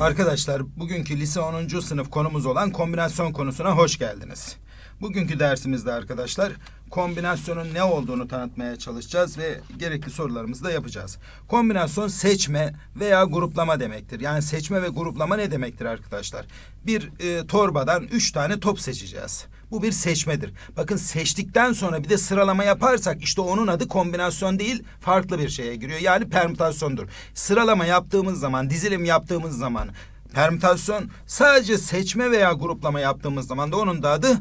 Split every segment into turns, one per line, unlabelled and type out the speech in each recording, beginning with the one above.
Arkadaşlar bugünkü lise 10. sınıf konumuz olan kombinasyon konusuna hoş geldiniz. Bugünkü dersimizde arkadaşlar kombinasyonun ne olduğunu tanıtmaya çalışacağız ve gerekli sorularımızı da yapacağız. Kombinasyon seçme veya gruplama demektir. Yani seçme ve gruplama ne demektir arkadaşlar? Bir e, torbadan üç tane top seçeceğiz. Bu bir seçmedir. Bakın seçtikten sonra bir de sıralama yaparsak işte onun adı kombinasyon değil farklı bir şeye giriyor. Yani permütasyondur. Sıralama yaptığımız zaman, dizilim yaptığımız zaman permütasyon sadece seçme veya gruplama yaptığımız zaman da onun da adı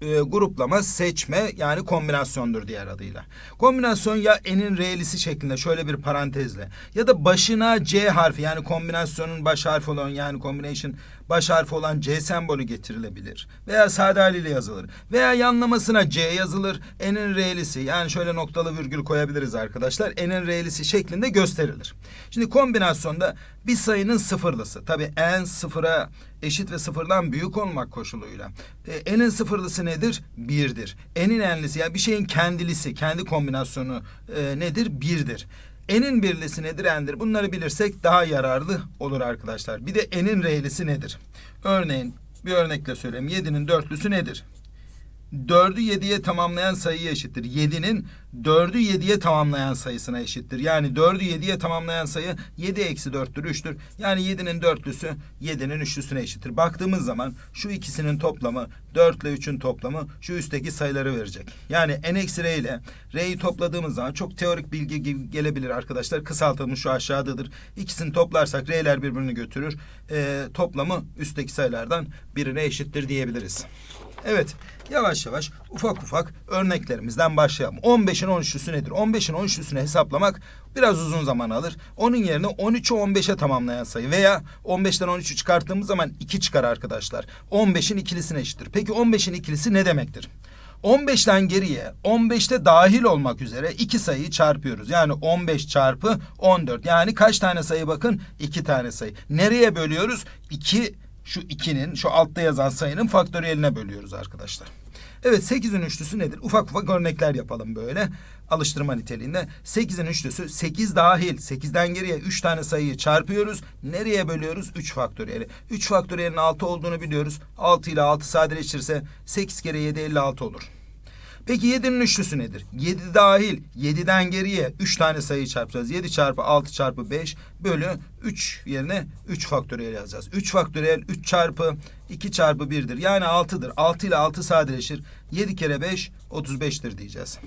e, gruplama, seçme yani kombinasyondur diğer adıyla. Kombinasyon ya n'in re'lisi şeklinde şöyle bir parantezle ya da başına C harfi yani kombinasyonun baş harfi olan yani combination baş harfi olan C sembolü getirilebilir. Veya sade haliyle yazılır. Veya yanlamasına C yazılır. N'in R'lisi yani şöyle noktalı virgül koyabiliriz arkadaşlar. N'in R'lisi şeklinde gösterilir. Şimdi kombinasyonda bir sayının sıfırlısı. Tabi N sıfıra eşit ve sıfırdan büyük olmak koşuluyla. E, n'in sıfırlısı nedir? Birdir. N'in enlisi yani bir şeyin kendilisi, kendi kombinasyonu e, nedir? Birdir. N'in birlisi nedir, N'dir? Bunları bilirsek daha yararlı olur arkadaşlar. Bir de N'in reylisi nedir? Örneğin bir örnekle söyleyeyim. 7'nin dörtlüsü nedir? 4'ü 7'ye tamamlayan sayıya eşittir. 7'nin 4'ü 7'ye tamamlayan sayısına eşittir. Yani 4'ü 7'ye tamamlayan sayı 7 eksi 4'tür 3'tür. Yani 7'nin dörtlüsü 7'nin üçlüsüne eşittir. Baktığımız zaman şu ikisinin toplamı 4 ile 3'ün toplamı şu üstteki sayıları verecek. Yani n eksi r ile r'yi topladığımız zaman çok teorik bilgi gibi gelebilir arkadaşlar. Kısaltılmış şu aşağıdadır. İkisini toplarsak r'ler birbirini götürür. Ee, toplamı üstteki sayılardan birine eşittir diyebiliriz. Evet yavaş yavaş ufak ufak örneklerimizden başlayalım. 15'in 13'lüsü nedir? 15'in 13'lüsünü hesaplamak biraz uzun zaman alır. Onun yerine 13'ü 15'e tamamlayan sayı veya 15'ten 13'ü çıkarttığımız zaman 2 çıkar arkadaşlar. 15'in ikilisine eşittir. Peki 15'in ikilisi ne demektir? 15'ten geriye 15'te dahil olmak üzere iki sayıyı çarpıyoruz. Yani 15 çarpı 14. Yani kaç tane sayı bakın? İki tane sayı. Nereye bölüyoruz? 2 şu 2'nin şu altta yazan sayının faktöriyeline bölüyoruz arkadaşlar. Evet 8'in üçlüsü nedir? Ufak ufak örnekler yapalım böyle alıştırma niteliğinde. 8'in üçlüsü 8 dahil 8'den geriye 3 tane sayıyı çarpıyoruz. Nereye bölüyoruz? 3 faktöriyeli. 3 faktöriyelin 6 olduğunu biliyoruz. 6 ile 6 sadeleşirse 8 kere 7 56 olur. Peki 7'nin üçlüsü nedir? 7 dahil 7'den geriye 3 tane sayı çarpacağız. 7 çarpı 6 çarpı 5 bölü 3 yerine 3 faktöriyel yazacağız. 3 faktöriyel 3 çarpı 2 çarpı 1'dir. Yani 6'dır. 6 ile 6 sadeleşir. 7 kere 5 35'tir diyeceğiz.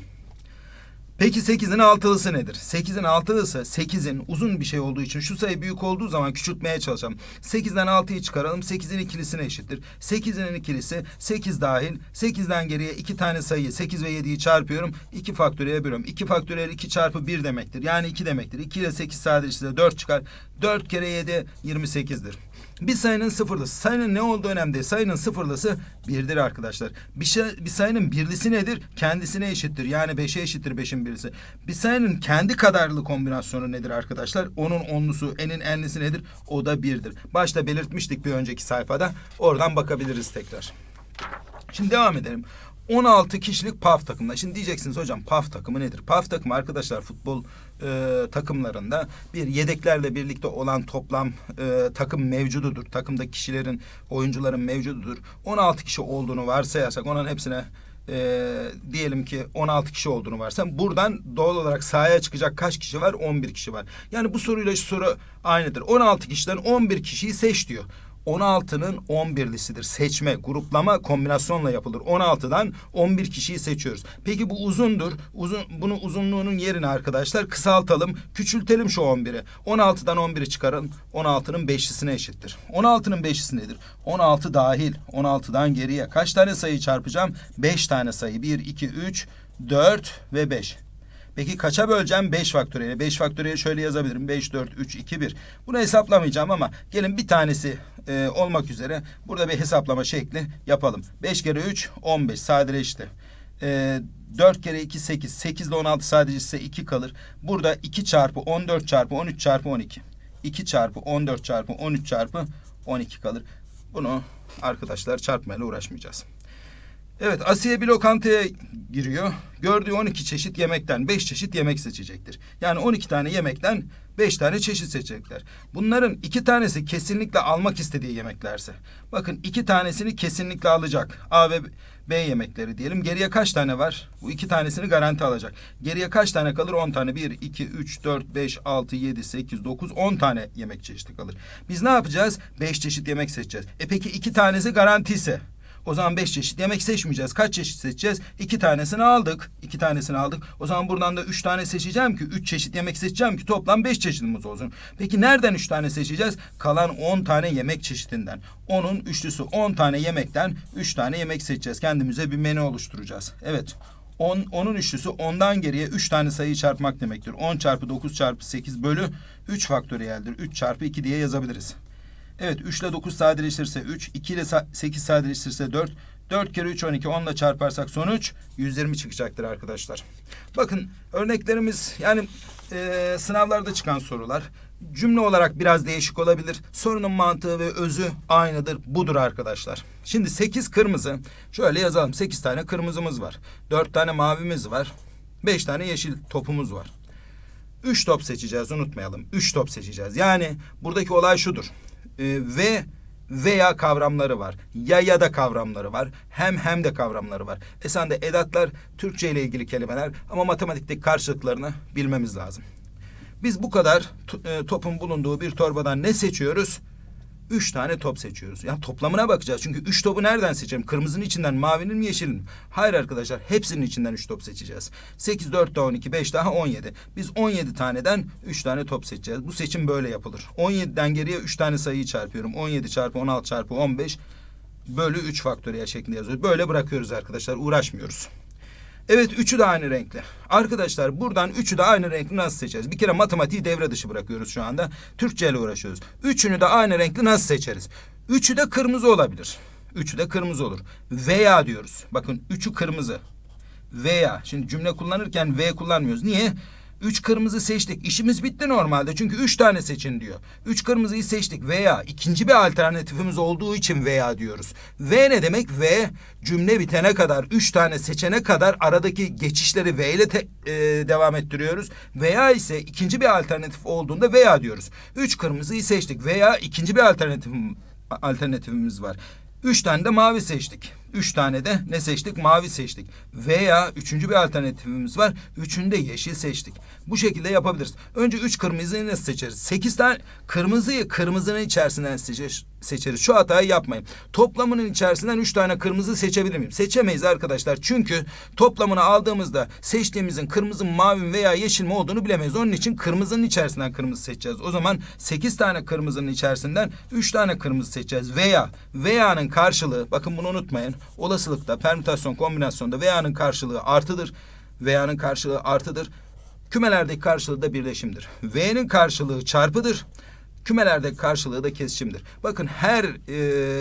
Peki 8'in altılısı nedir? 8'in altılısı 8'in uzun bir şey olduğu için şu sayı büyük olduğu zaman küçültmeye çalışacağım. 8'den 6'yı çıkaralım. 8'in ikilisine eşittir. 8'in ikilisi 8 dahil. 8'den geriye 2 tane sayı 8 ve 7'yi çarpıyorum. 2 faktöriyel bölüyorum. 2 faktöriyel 2 çarpı 1 demektir. Yani 2 demektir. 2 ile 8 sadece size 4 çıkar. 4 kere 7 28'dir. Bir sayının sıfırlısı. Sayının ne olduğu önemli değil. Sayının sıfırlısı birdir arkadaşlar. Bir, şey, bir sayının birlisi nedir? Kendisine eşittir. Yani beşe eşittir beşin birisi. Bir sayının kendi kadarlı kombinasyonu nedir arkadaşlar? Onun onlusu, enin enlisi nedir? O da birdir. Başta belirtmiştik bir önceki sayfada. Oradan bakabiliriz tekrar. Şimdi devam edelim. 16 kişilik PAF takımda. Şimdi diyeceksiniz hocam PAF takımı nedir? PAF takımı arkadaşlar futbol e, takımlarında bir yedeklerle birlikte olan toplam e, takım mevcududur. Takımda kişilerin, oyuncuların mevcududur. 16 kişi olduğunu varsayarsak onun hepsine e, diyelim ki 16 kişi olduğunu varsa buradan doğal olarak sahaya çıkacak kaç kişi var? 11 kişi var. Yani bu soruyla şu soru aynıdır. 16 kişiden 11 kişiyi seç diyor. 16'nın 11'lisidir. Seçme, gruplama kombinasyonla yapılır. 16'dan 11 kişiyi seçiyoruz. Peki bu uzundur. Uzun, bunu uzunluğunun yerine arkadaşlar kısaltalım. Küçültelim şu 11'i. 16'dan 11'i çıkarın. 16'nın 5'lisine eşittir. 16'nın 5'lisi nedir? 16 dahil. 16'dan geriye. Kaç tane sayı çarpacağım? 5 tane sayı. 1, 2, 3, 4 ve 5. Peki kaça böleceğim? 5 faktöriyle. 5 faktöriye şöyle yazabilirim. 5, 4, 3, 2, 1. Bunu hesaplamayacağım ama gelin bir tanesi e, olmak üzere burada bir hesaplama şekli yapalım. 5 kere 3 15 sadeleşti. E, 4 kere 2 8 8 ile 16 sadece sadeleşirse 2 kalır. Burada 2 çarpı 14 çarpı 13 çarpı 12. 2 çarpı 14 çarpı 13 çarpı 12 kalır. Bunu arkadaşlar çarpmayla uğraşmayacağız. Evet Asiye bir lokantaya giriyor. Gördüğü 12 çeşit yemekten 5 çeşit yemek seçecektir. Yani 12 tane yemekten Beş tane çeşit seçecekler. Bunların iki tanesi kesinlikle almak istediği yemeklerse. Bakın iki tanesini kesinlikle alacak. A ve B yemekleri diyelim. Geriye kaç tane var? Bu iki tanesini garanti alacak. Geriye kaç tane kalır? On tane. Bir, iki, üç, dört, beş, altı, yedi, sekiz, dokuz, on tane yemek çeşidi kalır. Biz ne yapacağız? Beş çeşit yemek seçeceğiz. E peki iki tanesi garanti ise... O zaman beş çeşit yemek seçmeyeceğiz. Kaç çeşit seçeceğiz? İki tanesini aldık. İki tanesini aldık. O zaman buradan da üç tane seçeceğim ki üç çeşit yemek seçeceğim ki toplam beş çeşitimiz olsun. Peki nereden üç tane seçeceğiz? Kalan on tane yemek çeşitinden. Onun üçlüsü on tane yemekten üç tane yemek seçeceğiz. Kendimize bir menü oluşturacağız. Evet. 10, On, 10'un üçlüsü ondan geriye üç tane sayıyı çarpmak demektir. On çarpı dokuz çarpı sekiz bölü üç faktöriyeldir. Üç çarpı iki diye yazabiliriz. Evet 3 ile 9 sadeleştirirse 3, 2 ile 8 sadeleştirirse 4, 4 kere 3 12 10 ile çarparsak sonuç 120 çıkacaktır arkadaşlar. Bakın örneklerimiz yani e, sınavlarda çıkan sorular cümle olarak biraz değişik olabilir. Sorunun mantığı ve özü aynıdır. Budur arkadaşlar. Şimdi 8 kırmızı. Şöyle yazalım. 8 tane kırmızımız var. 4 tane mavimiz var. 5 tane yeşil topumuz var. 3 top seçeceğiz unutmayalım. 3 top seçeceğiz. Yani buradaki olay şudur e, ve veya kavramları var. Ya ya da kavramları var. Hem hem de kavramları var. Esende edatlar Türkçe ile ilgili kelimeler ama matematikteki karşılıklarını bilmemiz lazım. Biz bu kadar e, topun bulunduğu bir torbadan ne seçiyoruz? Üç tane top seçiyoruz. Yani toplamına bakacağız. Çünkü üç topu nereden seçeceğim? Kırmızının içinden mavinin mi yeşilin mi? Hayır arkadaşlar hepsinin içinden üç top seçeceğiz. Sekiz, dört daha on iki, beş daha on yedi. Biz on yedi taneden üç tane top seçeceğiz. Bu seçim böyle yapılır. On yediden geriye üç tane sayıyı çarpıyorum. On yedi çarpı on altı çarpı on beş bölü üç faktöriyel şeklinde yazıyoruz. Böyle bırakıyoruz arkadaşlar uğraşmıyoruz. Evet üçü de aynı renkli. Arkadaşlar buradan üçü de aynı renkli nasıl seçeriz? Bir kere matematiği devre dışı bırakıyoruz şu anda. Türkçe ile uğraşıyoruz. Üçünü de aynı renkli nasıl seçeriz? Üçü de kırmızı olabilir. Üçü de kırmızı olur. Veya diyoruz. Bakın üçü kırmızı. Veya. Şimdi cümle kullanırken V kullanmıyoruz. Niye? Niye? 3 kırmızı seçtik. İşimiz bitti normalde. Çünkü 3 tane seçin diyor. 3 kırmızıyı seçtik veya ikinci bir alternatifimiz olduğu için veya diyoruz. V ne demek? V cümle bitene kadar, 3 tane seçene kadar aradaki geçişleri V ile te, e, devam ettiriyoruz. Veya ise ikinci bir alternatif olduğunda veya diyoruz. 3 kırmızıyı seçtik veya ikinci bir alternatif alternatifimiz var. 3 tane de mavi seçtik. Üç tane de ne seçtik? Mavi seçtik. Veya üçüncü bir alternatifimiz var. Üçünde yeşil seçtik. Bu şekilde yapabiliriz. Önce üç kırmızıyı nasıl seçeriz? Sekiz tane kırmızıyı kırmızının içerisinden seçeriz seçeriz. Şu hatayı yapmayın. Toplamının içerisinden üç tane kırmızı seçebilir miyim? Seçemeyiz arkadaşlar. Çünkü toplamını aldığımızda seçtiğimizin kırmızı, mavi veya yeşil mi olduğunu bilemeyiz. Onun için kırmızının içerisinden kırmızı seçeceğiz. O zaman sekiz tane kırmızının içerisinden üç tane kırmızı seçeceğiz. Veya veya'nın karşılığı bakın bunu unutmayın olasılıkta permütasyon kombinasyonda veyanın karşılığı artıdır. Veyanın karşılığı artıdır. Kümelerdeki karşılığı da birleşimdir. V'nin karşılığı çarpıdır. Kümelerdeki karşılığı da kesişimdir. Bakın her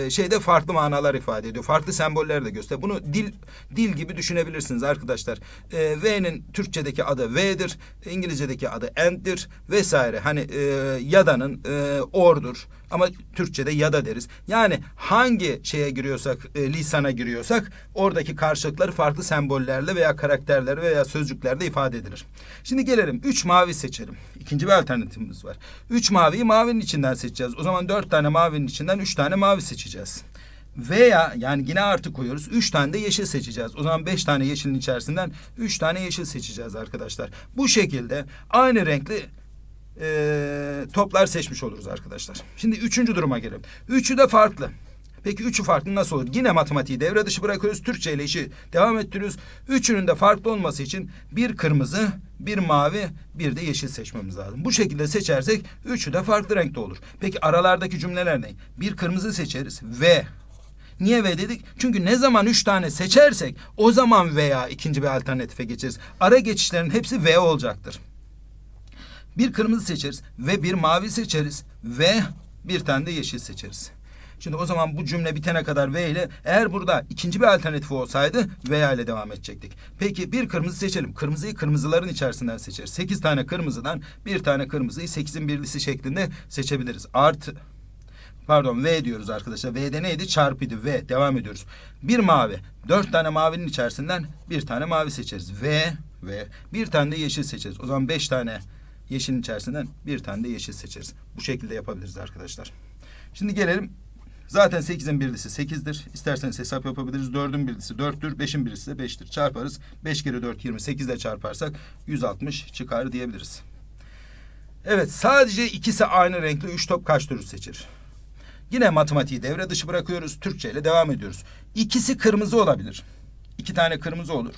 e, şeyde farklı manalar ifade ediyor. Farklı semboller de göster. Bunu dil dil gibi düşünebilirsiniz arkadaşlar. E, V'nin Türkçedeki adı V'dir. İngilizcedeki adı and'dir vesaire. Hani e, yadanın e, or'dur ama Türkçe'de ya da deriz. Yani hangi şeye giriyorsak, e, lisana giriyorsak oradaki karşılıkları farklı sembollerle veya karakterler veya sözcüklerle ifade edilir. Şimdi gelelim üç mavi seçelim. İkinci bir alternatifimiz var. Üç maviyi mavinin içinden seçeceğiz. O zaman dört tane mavinin içinden üç tane mavi seçeceğiz. Veya yani yine artı koyuyoruz. Üç tane de yeşil seçeceğiz. O zaman beş tane yeşilin içerisinden üç tane yeşil seçeceğiz arkadaşlar. Bu şekilde aynı renkli e, toplar seçmiş oluruz arkadaşlar. Şimdi üçüncü duruma gelelim. Üçü de farklı. Peki üçü farklı nasıl olur? Yine matematiği devre dışı bırakıyoruz. Türkçe ile işi devam ettiriyoruz. Üçünün de farklı olması için bir kırmızı, bir mavi, bir de yeşil seçmemiz lazım. Bu şekilde seçersek üçü de farklı renkte olur. Peki aralardaki cümleler ne? Bir kırmızı seçeriz V. Niye V dedik? Çünkü ne zaman üç tane seçersek o zaman veya ikinci bir alternatife geçeriz. Ara geçişlerin hepsi V olacaktır. Bir kırmızı seçeriz ve bir mavi seçeriz ve bir tane de yeşil seçeriz. Şimdi o zaman bu cümle bitene kadar V ile eğer burada ikinci bir alternatif olsaydı V ile devam edecektik. Peki bir kırmızı seçelim. Kırmızıyı kırmızıların içerisinden seçeriz. Sekiz tane kırmızıdan bir tane kırmızıyı sekizin birlisi şeklinde seçebiliriz. Artı pardon V diyoruz arkadaşlar. V'de neydi? Çarpıydı. V. Devam ediyoruz. Bir mavi. Dört tane mavinin içerisinden bir tane mavi seçeriz. V ve bir tane de yeşil seçeriz. O zaman beş tane Yeşilin içerisinden bir tane de yeşil seçeriz. Bu şekilde yapabiliriz arkadaşlar. Şimdi gelelim. Zaten 8'in birlisi 8'dir. İsterseniz hesap yapabiliriz. 4'ün birlisi 4'tür. 5'in birisi de 5'tir. Çarparız. 5 kere 4 28 ile çarparsak 160 çıkar diyebiliriz. Evet sadece ikisi aynı renkli 3 top kaç türü seçir? Yine matematiği devre dışı bırakıyoruz. Türkçe ile devam ediyoruz. İkisi kırmızı olabilir. İki tane kırmızı olur.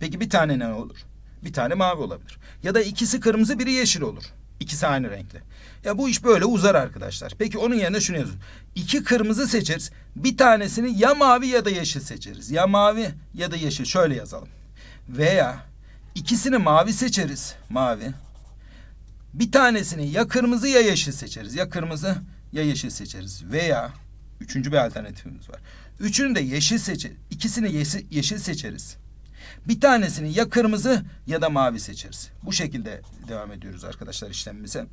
Peki bir tane ne olur? Bir tane mavi olabilir. Ya da ikisi kırmızı biri yeşil olur. İkisi aynı renkli. Ya bu iş böyle uzar arkadaşlar. Peki onun yerine şunu yazın. İki kırmızı seçeriz. Bir tanesini ya mavi ya da yeşil seçeriz. Ya mavi ya da yeşil. Şöyle yazalım. Veya ikisini mavi seçeriz. Mavi. Bir tanesini ya kırmızı ya yeşil seçeriz. Ya kırmızı ya yeşil seçeriz. Veya üçüncü bir alternatifimiz var. Üçünü de yeşil seçeriz. İkisini yeşil, yeşil seçeriz. Bir tanesini ya kırmızı ya da mavi seçeriz. Bu şekilde devam ediyoruz arkadaşlar işlemimize.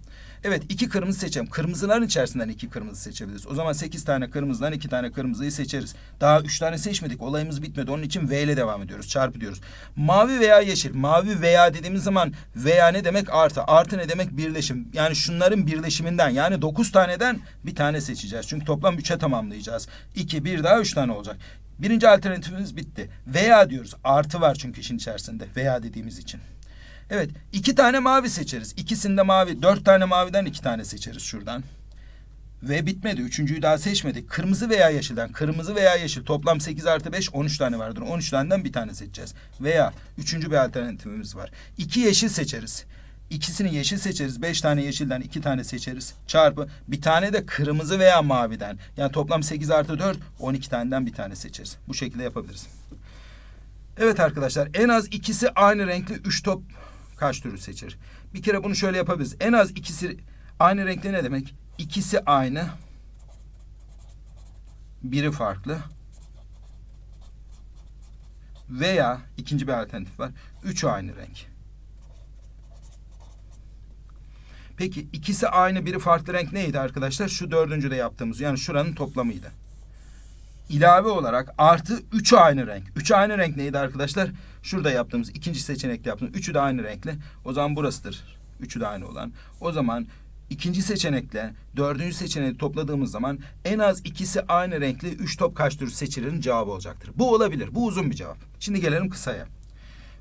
Evet iki kırmızı seçelim. Kırmızıların içerisinden iki kırmızı seçebiliriz. O zaman sekiz tane kırmızıdan iki tane kırmızıyı seçeriz. Daha üç tane seçmedik. Olayımız bitmedi. Onun için V ile devam ediyoruz. Çarpı diyoruz. Mavi veya yeşil. Mavi veya dediğimiz zaman veya ne demek artı. Artı ne demek birleşim. Yani şunların birleşiminden yani dokuz taneden bir tane seçeceğiz. Çünkü toplam üçe tamamlayacağız. İki bir daha üç tane olacak. Birinci alternatifimiz bitti. Veya diyoruz. Artı var çünkü işin içerisinde. Veya dediğimiz için. Evet. iki tane mavi seçeriz. İkisinde mavi. Dört tane maviden iki tane seçeriz şuradan. Ve bitmedi. Üçüncüyü daha seçmedik. Kırmızı veya yeşilden. Kırmızı veya yeşil. Toplam sekiz artı beş on üç tane vardır. On üç taneden bir tane seçeceğiz. Veya üçüncü bir alternatifimiz var. İki yeşil seçeriz ikisini yeşil seçeriz. Beş tane yeşilden iki tane seçeriz. Çarpı bir tane de kırmızı veya maviden. Yani toplam sekiz artı dört on iki taneden bir tane seçeriz. Bu şekilde yapabiliriz. Evet arkadaşlar en az ikisi aynı renkli üç top kaç türü seçer? Bir kere bunu şöyle yapabiliriz. En az ikisi aynı renkli ne demek? İkisi aynı. Biri farklı. Veya ikinci bir alternatif var. Üçü aynı renk. Peki ikisi aynı biri farklı renk neydi arkadaşlar? Şu dördüncü de yaptığımız yani şuranın toplamıydı. İlave olarak artı üç aynı renk. Üç aynı renk neydi arkadaşlar? Şurada yaptığımız ikinci seçenekle yaptığımız üçü de aynı renkli. O zaman burasıdır. Üçü de aynı olan. O zaman ikinci seçenekle dördüncü seçeneği topladığımız zaman en az ikisi aynı renkli üç top kaç tür seçilirin cevabı olacaktır. Bu olabilir. Bu uzun bir cevap. Şimdi gelelim kısaya.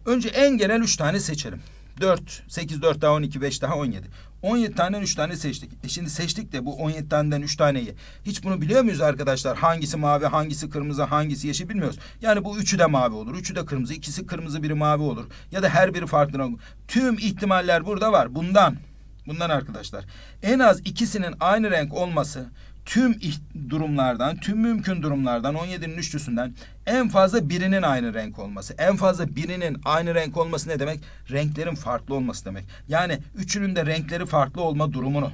Önce en genel üç tane seçelim. Dört, sekiz, dört daha on iki, beş daha on yedi. 17 tane, 3 tane seçtik. E şimdi seçtik de bu 17 taneden 3 taneyi. Hiç bunu biliyor muyuz arkadaşlar? Hangisi mavi, hangisi kırmızı, hangisi yeşil bilmiyoruz. Yani bu üçü de mavi olur. Üçü de kırmızı. ikisi kırmızı, biri mavi olur. Ya da her biri farklı Tüm ihtimaller burada var. Bundan. Bundan arkadaşlar. En az ikisinin aynı renk olması tüm durumlardan, tüm mümkün durumlardan 17'nin üçlüsünden en fazla birinin aynı renk olması. En fazla birinin aynı renk olması ne demek? Renklerin farklı olması demek. Yani üçünün de renkleri farklı olma durumunu.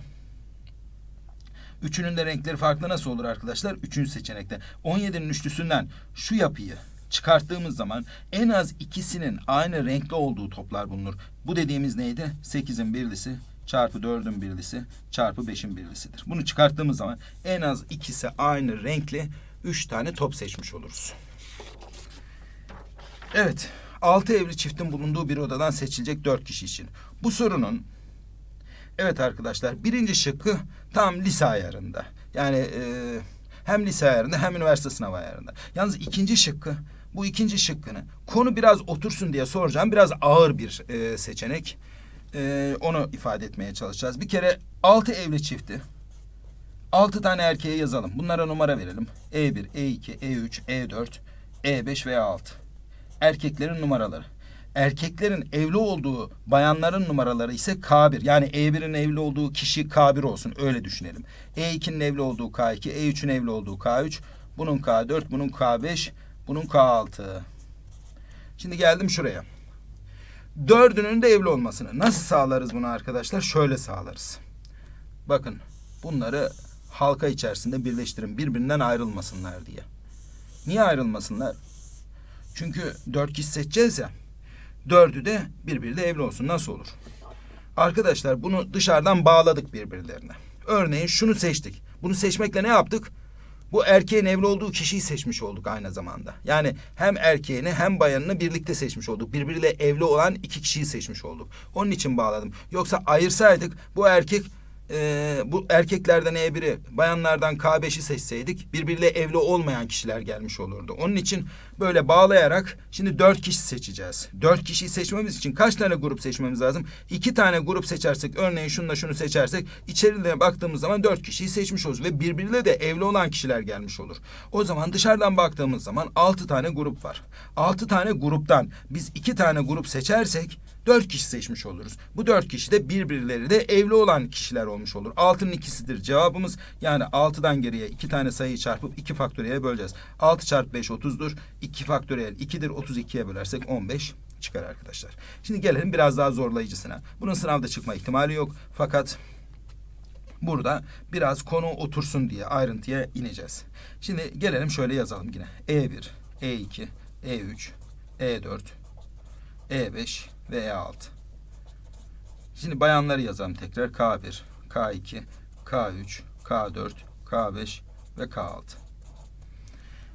Üçünün de renkleri farklı nasıl olur arkadaşlar? Üçüncü seçenekte. 17'nin üçlüsünden şu yapıyı çıkarttığımız zaman en az ikisinin aynı renkli olduğu toplar bulunur. Bu dediğimiz neydi? 8'in birlisi çarpı 4'ün birlisi çarpı 5'in birlisidir. Bunu çıkarttığımız zaman en az ikisi aynı renkli 3 tane top seçmiş oluruz. Evet, 6 evli çiftin bulunduğu bir odadan seçilecek 4 kişi için. Bu sorunun Evet arkadaşlar birinci şıkkı tam lise ayarında. Yani e, hem lise ayarında hem üniversite sınavı ayarında. Yalnız ikinci şıkkı bu ikinci şıkkını konu biraz otursun diye soracağım. Biraz ağır bir e, seçenek. Ee, onu ifade etmeye çalışacağız. Bir kere altı evli çifti. Altı tane erkeğe yazalım. Bunlara numara verelim. E1, E2, E3, E4, E5 ve E6. Erkeklerin numaraları. Erkeklerin evli olduğu bayanların numaraları ise K1. Yani E1'in evli olduğu kişi K1 olsun. Öyle düşünelim. E2'nin evli olduğu K2, E3'ün evli olduğu K3. Bunun K4, bunun K5, bunun K6. Şimdi geldim şuraya dördünün de evli olmasını. Nasıl sağlarız bunu arkadaşlar? Şöyle sağlarız. Bakın bunları halka içerisinde birleştirin. Birbirinden ayrılmasınlar diye. Niye ayrılmasınlar? Çünkü dört kişi seçeceğiz ya. Dördü de birbiriyle evli olsun. Nasıl olur? Arkadaşlar bunu dışarıdan bağladık birbirlerine. Örneğin şunu seçtik. Bunu seçmekle ne yaptık? bu erkeğin evli olduğu kişiyi seçmiş olduk aynı zamanda. Yani hem erkeğini hem bayanını birlikte seçmiş olduk. Birbiriyle evli olan iki kişiyi seçmiş olduk. Onun için bağladım. Yoksa ayırsaydık bu erkek e, bu erkeklerden E1'i, bayanlardan K5'i seçseydik birbiriyle evli olmayan kişiler gelmiş olurdu. Onun için böyle bağlayarak şimdi dört kişi seçeceğiz. Dört kişiyi seçmemiz için kaç tane grup seçmemiz lazım? İki tane grup seçersek, örneğin şununla şunu seçersek içeriğine baktığımız zaman dört kişiyi seçmiş oluruz ve birbiriyle de evli olan kişiler gelmiş olur. O zaman dışarıdan baktığımız zaman altı tane grup var. Altı tane gruptan biz iki tane grup seçersek dört kişi seçmiş oluruz. Bu dört kişi de birbirleri de evli olan kişiler olmuş olur. Altının ikisidir cevabımız. Yani altıdan geriye iki tane sayıyı çarpıp iki faktöriyel böleceğiz. Altı çarpı beş otuzdur. İki faktöriyel ikidir. Otuz ikiye bölersek on beş çıkar arkadaşlar. Şimdi gelelim biraz daha zorlayıcısına. Bunun sınavda çıkma ihtimali yok. Fakat burada biraz konu otursun diye ayrıntıya ineceğiz. Şimdi gelelim şöyle yazalım yine. E1, E2, E3, E4, e5 ve E6. Şimdi bayanları yazalım tekrar. K1, K2, K3, K4, K5 ve K6.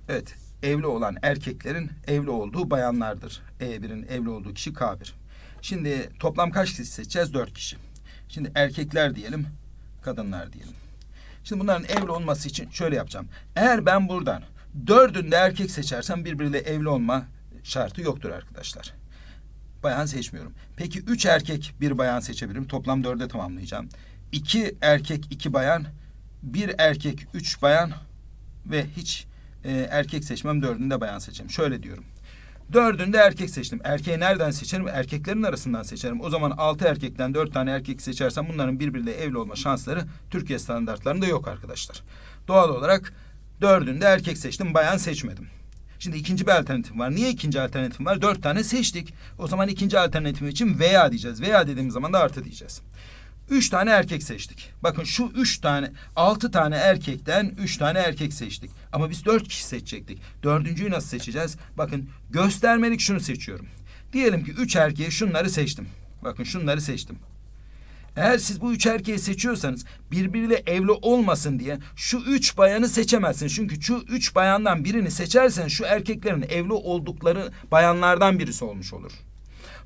Evet, evli olan erkeklerin evli olduğu bayanlardır. E1'in evli olduğu kişi K1. Şimdi toplam kaç kişi seçeceğiz? Dört kişi. Şimdi erkekler diyelim, kadınlar diyelim. Şimdi bunların evli olması için şöyle yapacağım. Eğer ben buradan dördünde erkek seçersem birbiriyle evli olma şartı yoktur arkadaşlar bayan seçmiyorum. Peki üç erkek bir bayan seçebilirim. Toplam dörde tamamlayacağım. İki erkek iki bayan, bir erkek üç bayan ve hiç e, erkek seçmem dördünde bayan seçeceğim. Şöyle diyorum. Dördünde erkek seçtim. Erkeği nereden seçerim? Erkeklerin arasından seçerim. O zaman altı erkekten dört tane erkek seçersem bunların birbiriyle evli olma şansları Türkiye standartlarında yok arkadaşlar. Doğal olarak dördünde erkek seçtim, bayan seçmedim. Şimdi ikinci bir alternatif var. Niye ikinci alternatif var? Dört tane seçtik. O zaman ikinci alternatif için veya diyeceğiz. Veya dediğimiz zaman da artı diyeceğiz. Üç tane erkek seçtik. Bakın şu üç tane, altı tane erkekten üç tane erkek seçtik. Ama biz dört kişi seçecektik. Dördüncüyü nasıl seçeceğiz? Bakın göstermelik şunu seçiyorum. Diyelim ki üç erkeği şunları seçtim. Bakın şunları seçtim. Eğer siz bu üç erkeği seçiyorsanız birbiriyle evli olmasın diye şu üç bayanı seçemezsiniz Çünkü şu üç bayandan birini seçersen şu erkeklerin evli oldukları bayanlardan birisi olmuş olur.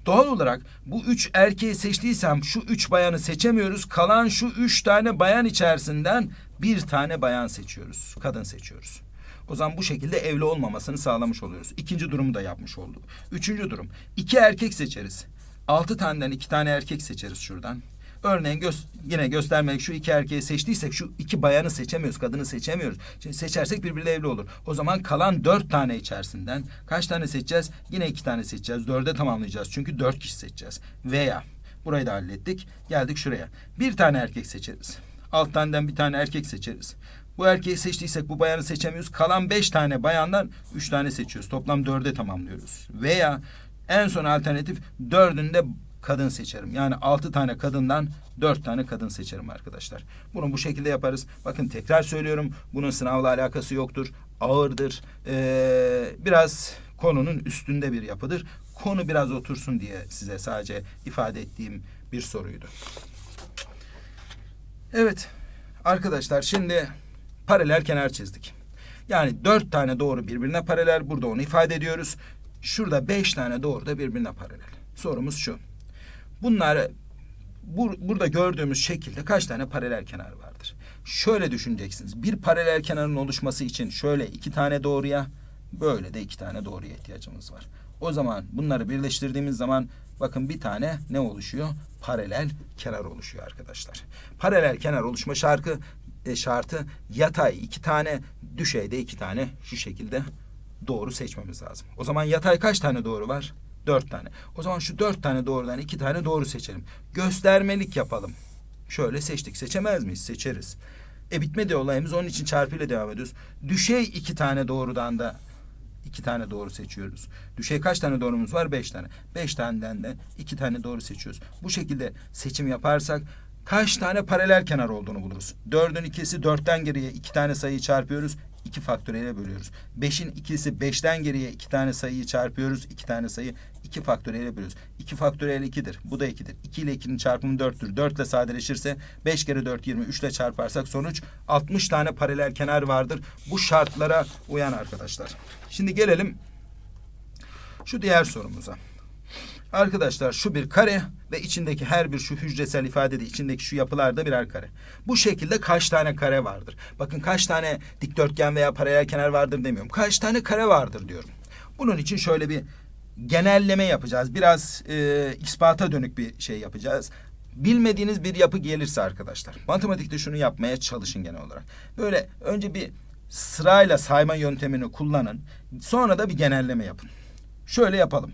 Doğal olarak bu üç erkeği seçtiysem şu üç bayanı seçemiyoruz. Kalan şu üç tane bayan içerisinden bir tane bayan seçiyoruz. Kadın seçiyoruz. O zaman bu şekilde evli olmamasını sağlamış oluyoruz. İkinci durumu da yapmış olduk. Üçüncü durum. iki erkek seçeriz. Altı taneden iki tane erkek seçeriz şuradan. Örneğin göz, yine göstermek şu iki erkeği seçtiysek şu iki bayanı seçemiyoruz, kadını seçemiyoruz. Şimdi seçersek birbiriyle evli olur. O zaman kalan dört tane içerisinden kaç tane seçeceğiz? Yine iki tane seçeceğiz. Dörde tamamlayacağız çünkü dört kişi seçeceğiz. Veya burayı da hallettik. Geldik şuraya. Bir tane erkek seçeriz. Alt taneden bir tane erkek seçeriz. Bu erkeği seçtiysek bu bayanı seçemiyoruz. Kalan beş tane bayandan üç tane seçiyoruz. Toplam dörde tamamlıyoruz. Veya en son alternatif dördünde kadın seçerim. Yani altı tane kadından dört tane kadın seçerim arkadaşlar. Bunu bu şekilde yaparız. Bakın tekrar söylüyorum. Bunun sınavla alakası yoktur. Ağırdır. Ee, biraz konunun üstünde bir yapıdır. Konu biraz otursun diye size sadece ifade ettiğim bir soruydu. Evet arkadaşlar şimdi paralel kenar çizdik. Yani dört tane doğru birbirine paralel. Burada onu ifade ediyoruz. Şurada beş tane doğru da birbirine paralel. Sorumuz şu. Bunlar bu, burada gördüğümüz şekilde kaç tane paralel kenar vardır? Şöyle düşüneceksiniz. Bir paralel kenarın oluşması için şöyle iki tane doğruya, böyle de iki tane doğruya ihtiyacımız var. O zaman bunları birleştirdiğimiz zaman bakın bir tane ne oluşuyor? Paralel kenar oluşuyor arkadaşlar. Paralel kenar oluşma şarkı e, şartı yatay iki tane, düşeyde iki tane şu şekilde doğru seçmemiz lazım. O zaman yatay kaç tane doğru var? Dört tane. O zaman şu dört tane doğrudan iki tane doğru seçelim. Göstermelik yapalım. Şöyle seçtik. Seçemez miyiz? Seçeriz. E bitmedi olayımız. Onun için çarpıyla devam ediyoruz. Düşey iki tane doğrudan da iki tane doğru seçiyoruz. Düşey kaç tane doğrumuz var? Beş tane. Beş taneden de iki tane doğru seçiyoruz. Bu şekilde seçim yaparsak kaç tane paralel kenar olduğunu buluruz. Dördün ikisi dörtten geriye iki tane sayıyı çarpıyoruz. İki faktöriyle bölüyoruz. Beşin ikisi beşten geriye iki tane sayıyı çarpıyoruz. iki tane sayı 2 faktöriyel bölüyoruz. 2 faktöriyel 2'dir. Bu da 2'dir. 2 ile 2'nin çarpımı 4'tür. 4 ile sadeleşirse 5 kere 4 20. 3 ile çarparsak sonuç 60 tane paralel kenar vardır. Bu şartlara uyan arkadaşlar. Şimdi gelelim şu diğer sorumuza. Arkadaşlar şu bir kare ve içindeki her bir şu hücresel ifadede içindeki şu yapılarda birer kare. Bu şekilde kaç tane kare vardır? Bakın kaç tane dikdörtgen veya paralel kenar vardır demiyorum. Kaç tane kare vardır diyorum. Bunun için şöyle bir genelleme yapacağız. Biraz e, ispata dönük bir şey yapacağız. Bilmediğiniz bir yapı gelirse arkadaşlar. Matematikte şunu yapmaya çalışın genel olarak. Böyle önce bir sırayla sayma yöntemini kullanın. Sonra da bir genelleme yapın. Şöyle yapalım.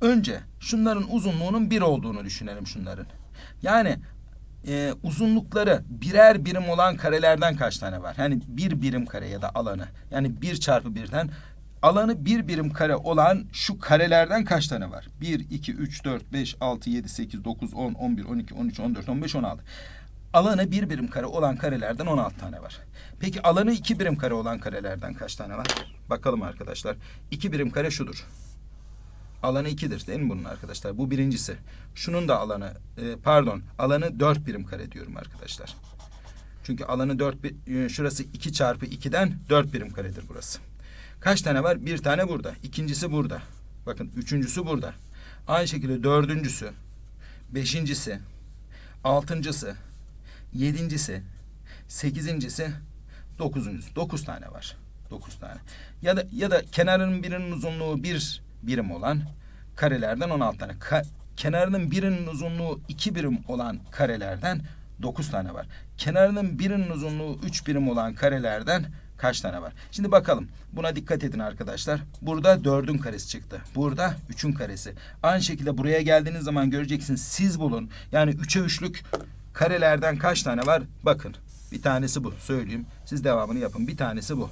Önce şunların uzunluğunun bir olduğunu düşünelim şunların. Yani e, uzunlukları birer birim olan karelerden kaç tane var? Yani bir birim kare ya da alanı. Yani bir çarpı birden alanı bir birim kare olan şu karelerden kaç tane var? 1, 2, 3, 4, 5, 6, 7, 8, 9, 10, 11, 12, 13, 14, 15, 16. Alanı bir birim kare olan karelerden 16 tane var. Peki alanı iki birim kare olan karelerden kaç tane var? Bakalım arkadaşlar. İki birim kare şudur. Alanı ikidir değil mi bunun arkadaşlar? Bu birincisi. Şunun da alanı e, pardon alanı dört birim kare diyorum arkadaşlar. Çünkü alanı dört bir, e, şurası iki çarpı 2'den dört birim karedir burası. Kaç tane var? Bir tane burada. İkincisi burada. Bakın üçüncüsü burada. Aynı şekilde dördüncüsü, beşincisi, altıncısı, yedincisi, sekizincisi, dokuzuncusu. Dokuz tane var. Dokuz tane. Ya da ya da kenarının birinin uzunluğu bir birim olan karelerden on altı tane. Ka kenarının birinin uzunluğu iki birim olan karelerden dokuz tane var. Kenarının birinin uzunluğu üç birim olan karelerden kaç tane var? Şimdi bakalım. Buna dikkat edin arkadaşlar. Burada dördün karesi çıktı. Burada üçün karesi. Aynı şekilde buraya geldiğiniz zaman göreceksiniz. Siz bulun. Yani üçe üçlük karelerden kaç tane var? Bakın. Bir tanesi bu. Söyleyeyim. Siz devamını yapın. Bir tanesi bu.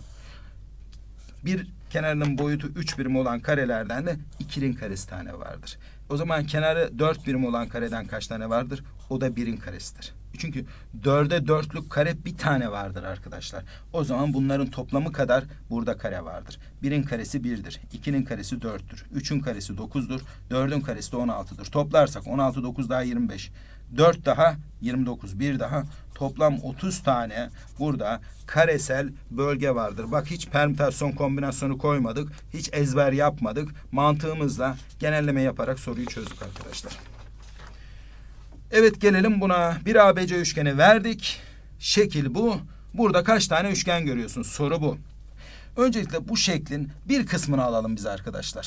Bir kenarının boyutu 3 birim olan karelerden de 2'nin karesi tane vardır. O zaman kenarı 4 birim olan kareden kaç tane vardır? O da 1'in karesidir. Çünkü dörde dörtlük kare bir tane vardır arkadaşlar. O zaman bunların toplamı kadar burada kare vardır. Birin karesi birdir. ikinin karesi dörttür. Üçün karesi dokuzdur. Dördün karesi de on altıdır. Toplarsak on altı dokuz daha yirmi beş. Dört daha yirmi dokuz. Bir daha toplam otuz tane burada karesel bölge vardır. Bak hiç permütasyon kombinasyonu koymadık. Hiç ezber yapmadık. Mantığımızla genelleme yaparak soruyu çözdük arkadaşlar. Evet gelelim buna. Bir ABC üçgeni verdik. Şekil bu. Burada kaç tane üçgen görüyorsun? Soru bu. Öncelikle bu şeklin bir kısmını alalım biz arkadaşlar.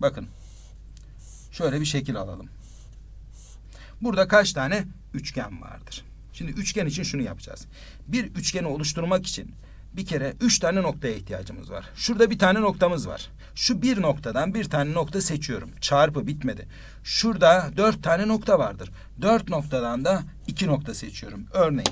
Bakın. Şöyle bir şekil alalım. Burada kaç tane üçgen vardır? Şimdi üçgen için şunu yapacağız. Bir üçgeni oluşturmak için bir kere üç tane noktaya ihtiyacımız var. Şurada bir tane noktamız var. Şu bir noktadan bir tane nokta seçiyorum. Çarpı bitmedi. Şurada dört tane nokta vardır. Dört noktadan da iki nokta seçiyorum. Örneğin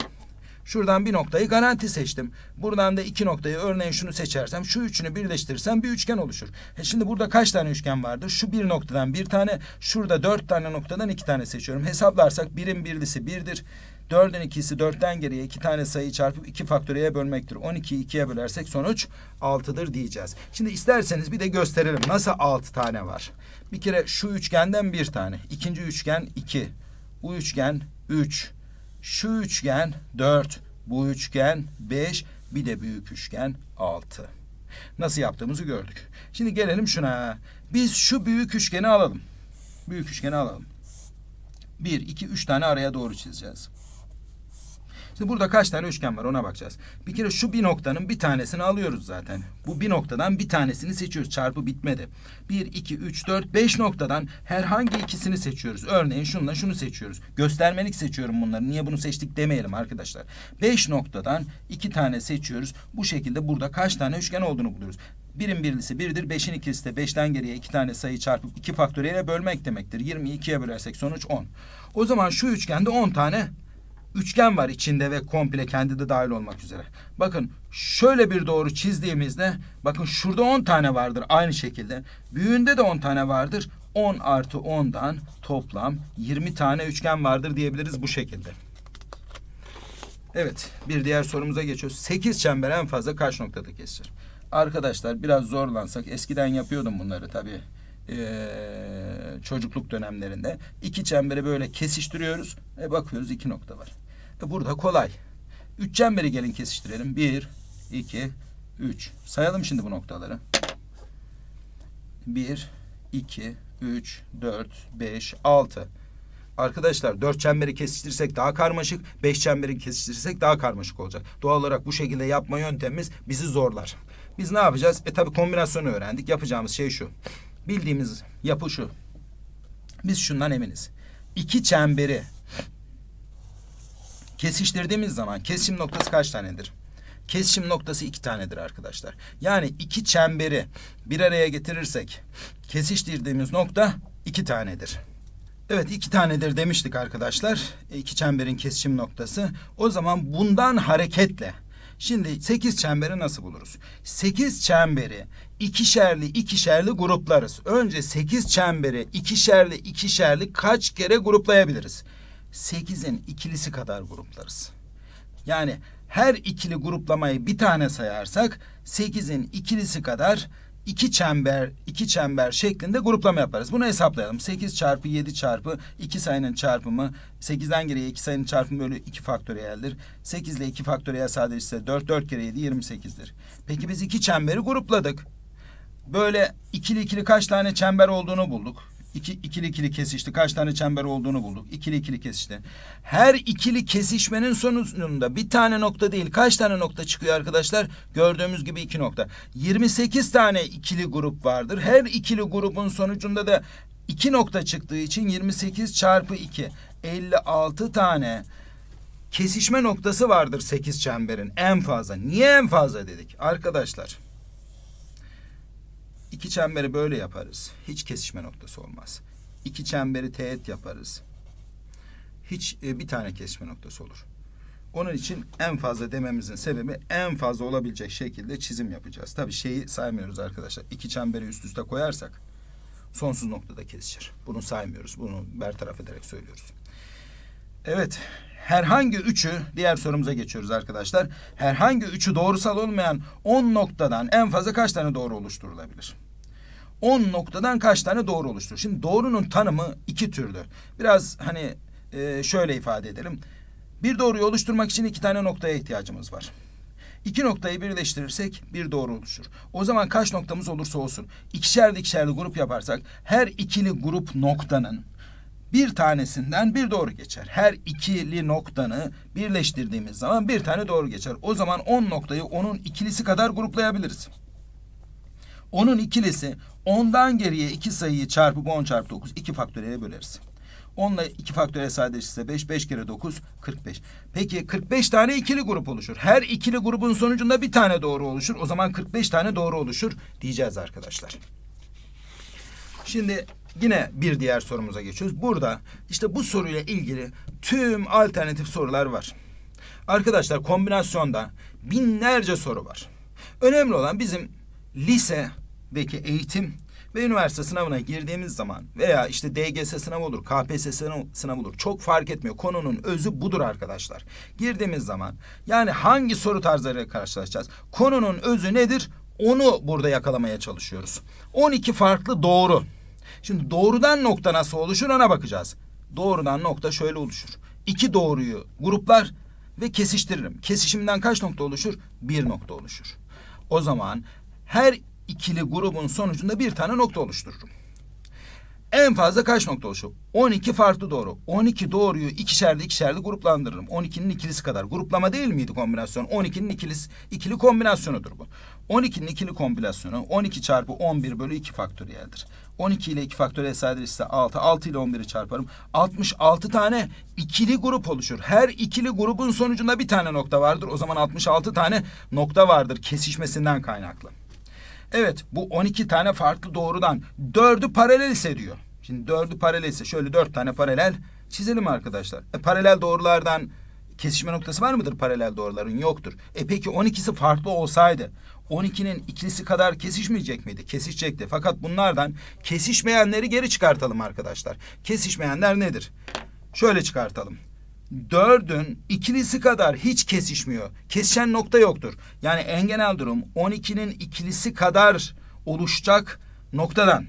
şuradan bir noktayı garanti seçtim. Buradan da iki noktayı örneğin şunu seçersem şu üçünü birleştirirsem bir üçgen oluşur. E şimdi burada kaç tane üçgen vardır? Şu bir noktadan bir tane şurada dört tane noktadan iki tane seçiyorum. Hesaplarsak birin birlisi birdir. 4'ün ikisi 4'ten geriye iki tane sayı çarpıp iki faktöriye bölmektir. 12'yi 2'ye bölersek sonuç 6'dır diyeceğiz. Şimdi isterseniz bir de gösterelim nasıl 6 tane var. Bir kere şu üçgenden bir tane. ikinci üçgen 2. Bu üçgen 3. Şu üçgen 4. Bu üçgen 5. Bir de büyük üçgen 6. Nasıl yaptığımızı gördük. Şimdi gelelim şuna. Biz şu büyük üçgeni alalım. Büyük üçgeni alalım. Bir, iki, üç tane araya doğru çizeceğiz. Şimdi burada kaç tane üçgen var ona bakacağız. Bir kere şu bir noktanın bir tanesini alıyoruz zaten. Bu bir noktadan bir tanesini seçiyoruz. Çarpı bitmedi. Bir, iki, üç, dört, beş noktadan herhangi ikisini seçiyoruz. Örneğin şununla şunu seçiyoruz. Göstermelik seçiyorum bunları. Niye bunu seçtik demeyelim arkadaşlar. Beş noktadan iki tane seçiyoruz. Bu şekilde burada kaç tane üçgen olduğunu buluyoruz. Birin birlisi birdir. Beşin ikisi de beşten geriye iki tane sayı çarpıp iki faktöriyle bölmek demektir. Yirmi ikiye bölersek sonuç on. O zaman şu üçgende on tane üçgen var içinde ve komple kendi de dahil olmak üzere. Bakın şöyle bir doğru çizdiğimizde bakın şurada 10 tane vardır aynı şekilde. Büyüğünde de 10 tane vardır. 10 artı 10'dan toplam 20 tane üçgen vardır diyebiliriz bu şekilde. Evet bir diğer sorumuza geçiyoruz. 8 çember en fazla kaç noktada kesilir? Arkadaşlar biraz zorlansak eskiden yapıyordum bunları tabi ee, çocukluk dönemlerinde iki çemberi böyle kesiştiriyoruz ve bakıyoruz iki nokta var. E, burada kolay. üç çemberi gelin kesiştirelim. bir iki üç Sayalım şimdi bu noktaları. bir iki üç dört beş altı Arkadaşlar dört çemberi kesiştirsek daha karmaşık, beş çemberi kesiştirsek daha karmaşık olacak. Doğal olarak bu şekilde yapma yöntemimiz bizi zorlar. Biz ne yapacağız? E tabi kombinasyonu öğrendik. Yapacağımız şey şu. Bildiğimiz yapı şu. Biz şundan eminiz. İki çemberi kesiştirdiğimiz zaman kesişim noktası kaç tanedir? Kesişim noktası iki tanedir arkadaşlar. Yani iki çemberi bir araya getirirsek kesiştirdiğimiz nokta iki tanedir. Evet iki tanedir demiştik arkadaşlar. E, iki çemberin kesişim noktası. O zaman bundan hareketle şimdi sekiz çemberi nasıl buluruz? Sekiz çemberi ikişerli ikişerli gruplarız. Önce sekiz çemberi ikişerli ikişerli kaç kere gruplayabiliriz? 8'in ikilisi kadar gruplarız. Yani her ikili gruplamayı bir tane sayarsak 8'in ikilisi kadar iki çember iki çember şeklinde gruplama yaparız. Bunu hesaplayalım. 8 çarpı 7 çarpı 2 sayının çarpımı 8'den geriye 2 sayının çarpımı bölü 2 faktöriyeldir. 8 ile 2 faktöriyel sadece ise 4 4 kere 7 28'dir. Peki biz iki çemberi grupladık. Böyle ikili ikili kaç tane çember olduğunu bulduk. İki, ikili ikili kesişti. Kaç tane çember olduğunu bulduk. İkili ikili kesişti. Her ikili kesişmenin sonucunda bir tane nokta değil kaç tane nokta çıkıyor arkadaşlar? Gördüğümüz gibi iki nokta. 28 tane ikili grup vardır. Her ikili grubun sonucunda da iki nokta çıktığı için 28 çarpı 2 56 tane kesişme noktası vardır 8 çemberin en fazla. Niye en fazla dedik arkadaşlar? İki çemberi böyle yaparız. Hiç kesişme noktası olmaz. İki çemberi teğet yaparız. Hiç e, bir tane kesişme noktası olur. Onun için en fazla dememizin sebebi en fazla olabilecek şekilde çizim yapacağız. Tabi şeyi saymıyoruz arkadaşlar. İki çemberi üst üste koyarsak sonsuz noktada kesişir. Bunu saymıyoruz. Bunu bertaraf ederek söylüyoruz. Evet. Herhangi üçü diğer sorumuza geçiyoruz arkadaşlar. Herhangi üçü doğrusal olmayan 10 noktadan en fazla kaç tane doğru oluşturulabilir? 10 noktadan kaç tane doğru oluşturur? Şimdi doğrunun tanımı iki türlü. Biraz hani e, şöyle ifade edelim. Bir doğruyu oluşturmak için iki tane noktaya ihtiyacımız var. İki noktayı birleştirirsek bir doğru oluşur. O zaman kaç noktamız olursa olsun ikişerli ikişerli grup yaparsak her ikili grup noktanın bir tanesinden bir doğru geçer. Her ikili noktanı birleştirdiğimiz zaman bir tane doğru geçer. O zaman on noktayı onun ikilisi kadar gruplayabiliriz. Onun ikilisi 10'dan geriye iki sayıyı çarpıp 10 çarpı 9 2 faktöriyele böleriz. 10 ile 2 faktöriyel sadeleşirse 5, 5 kere 9, 45. Peki 45 tane ikili grup oluşur. Her ikili grubun sonucunda bir tane doğru oluşur. O zaman 45 tane doğru oluşur diyeceğiz arkadaşlar. Şimdi yine bir diğer sorumuza geçiyoruz. Burada işte bu soruyla ilgili tüm alternatif sorular var. Arkadaşlar kombinasyonda binlerce soru var. Önemli olan bizim lise deki eğitim ve üniversite sınavına girdiğimiz zaman veya işte DGS sınavı olur, KPSS sınavı olur çok fark etmiyor. Konunun özü budur arkadaşlar. Girdiğimiz zaman yani hangi soru tarzlarıyla karşılaşacağız? Konunun özü nedir? Onu burada yakalamaya çalışıyoruz. 12 farklı doğru. Şimdi doğrudan nokta nasıl oluşur ona bakacağız. Doğrudan nokta şöyle oluşur. İki doğruyu gruplar ve kesiştiririm. Kesişimden kaç nokta oluşur? Bir nokta oluşur. O zaman her ikili grubun sonucunda bir tane nokta oluştururum. En fazla kaç nokta oluşur? 12 farklı doğru. 12 doğruyu ikişerli ikişerli gruplandırırım. 12'nin ikilisi kadar. Gruplama değil miydi kombinasyon? 12'nin ikilisi, ikili kombinasyonudur bu. 12'nin ikili kombinasyonu 12 çarpı 11 bölü 2 faktöriyeldir. 12 ile 2 faktöre sayılır ise 6. 6 ile 11'i çarparım. 66 tane ikili grup oluşur. Her ikili grubun sonucunda bir tane nokta vardır. O zaman 66 tane nokta vardır kesişmesinden kaynaklı. Evet bu 12 tane farklı doğrudan dördü paralel ise diyor. Şimdi dördü paralel ise şöyle dört tane paralel çizelim arkadaşlar. E, paralel doğrulardan kesişme noktası var mıdır paralel doğruların? Yoktur. E peki 12'si farklı olsaydı 12'nin ikilisi kadar kesişmeyecek miydi? Kesişecekti. Fakat bunlardan kesişmeyenleri geri çıkartalım arkadaşlar. Kesişmeyenler nedir? Şöyle çıkartalım. 4'ün ikilisi kadar hiç kesişmiyor. Kesişen nokta yoktur. Yani en genel durum 12'nin ikilisi kadar oluşacak noktadan.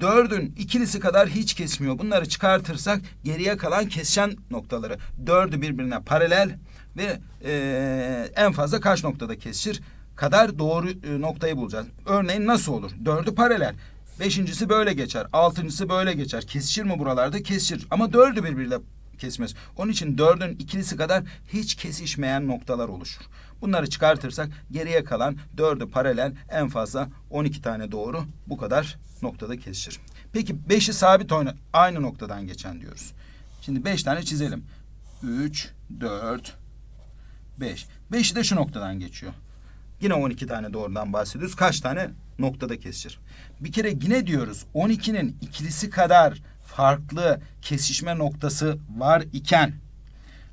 4'ün ikilisi kadar hiç kesmiyor. Bunları çıkartırsak geriye kalan kesişen noktaları. 4'ü birbirine paralel ve e, en fazla kaç noktada kesişir kadar doğru e, noktayı bulacağız. Örneğin nasıl olur? 4'ü paralel. Beşincisi böyle geçer. Altıncısı böyle geçer. Kesişir mi buralarda? Kesişir. Ama dördü birbirine kesmez. Onun için dördün ikilisi kadar hiç kesişmeyen noktalar oluşur. Bunları çıkartırsak geriye kalan dördü paralel en fazla 12 tane doğru bu kadar noktada kesişir. Peki beşi sabit oyna, aynı noktadan geçen diyoruz. Şimdi beş tane çizelim. Üç, dört, beş. Beşi de şu noktadan geçiyor. Yine 12 tane doğrudan bahsediyoruz. Kaç tane noktada kesişir? Bir kere yine diyoruz 12'nin ikilisi kadar farklı kesişme noktası var iken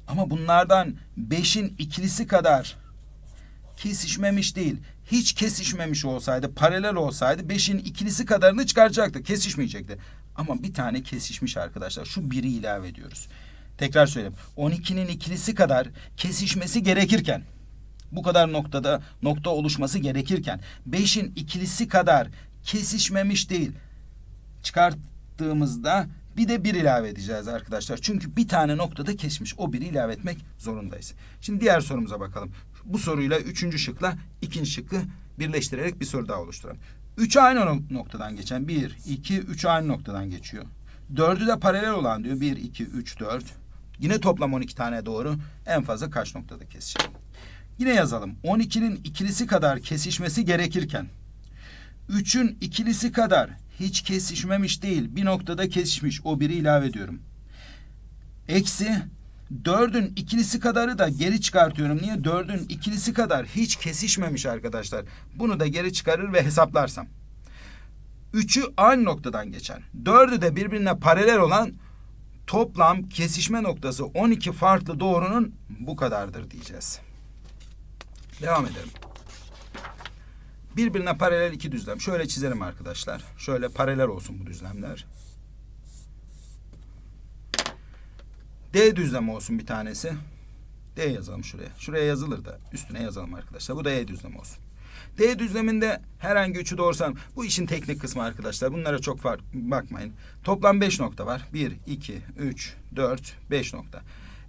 ama bunlardan beşin ikilisi kadar kesişmemiş değil. Hiç kesişmemiş olsaydı, paralel olsaydı beşin ikilisi kadarını çıkaracaktı. Kesişmeyecekti. Ama bir tane kesişmiş arkadaşlar. Şu biri ilave ediyoruz. Tekrar söyleyeyim. 12'nin ikilisi kadar kesişmesi gerekirken bu kadar noktada nokta oluşması gerekirken 5'in ikilisi kadar kesişmemiş değil. Çıkart yaptığımızda bir de bir ilave edeceğiz arkadaşlar. Çünkü bir tane noktada kesmiş. O biri ilave etmek zorundayız. Şimdi diğer sorumuza bakalım. Bu soruyla üçüncü şıkla ikinci şıkkı birleştirerek bir soru daha oluşturalım. Üç aynı noktadan geçen. Bir, iki, üç aynı noktadan geçiyor. Dördü de paralel olan diyor. Bir, iki, üç, dört. Yine toplam on iki tane doğru. En fazla kaç noktada keseceğim? Yine yazalım. On ikinin ikilisi kadar kesişmesi gerekirken... üçün ikilisi kadar hiç kesişmemiş değil. Bir noktada kesişmiş. O biri ilave ediyorum. Eksi dördün ikilisi kadarı da geri çıkartıyorum. Niye? dördün ikilisi kadar hiç kesişmemiş arkadaşlar. Bunu da geri çıkarır ve hesaplarsam. üçü aynı noktadan geçen. Dördü de birbirine paralel olan toplam kesişme noktası 12 farklı doğrunun bu kadardır diyeceğiz. Devam edelim. Birbirine paralel iki düzlem. Şöyle çizelim arkadaşlar. Şöyle paralel olsun bu düzlemler. D düzlem olsun bir tanesi. D yazalım şuraya. Şuraya yazılır da üstüne yazalım arkadaşlar. Bu da E düzlem olsun. D düzleminde herhangi üçü doğursam bu işin teknik kısmı arkadaşlar. Bunlara çok fark bakmayın. Toplam beş nokta var. Bir, iki, üç, dört, beş nokta.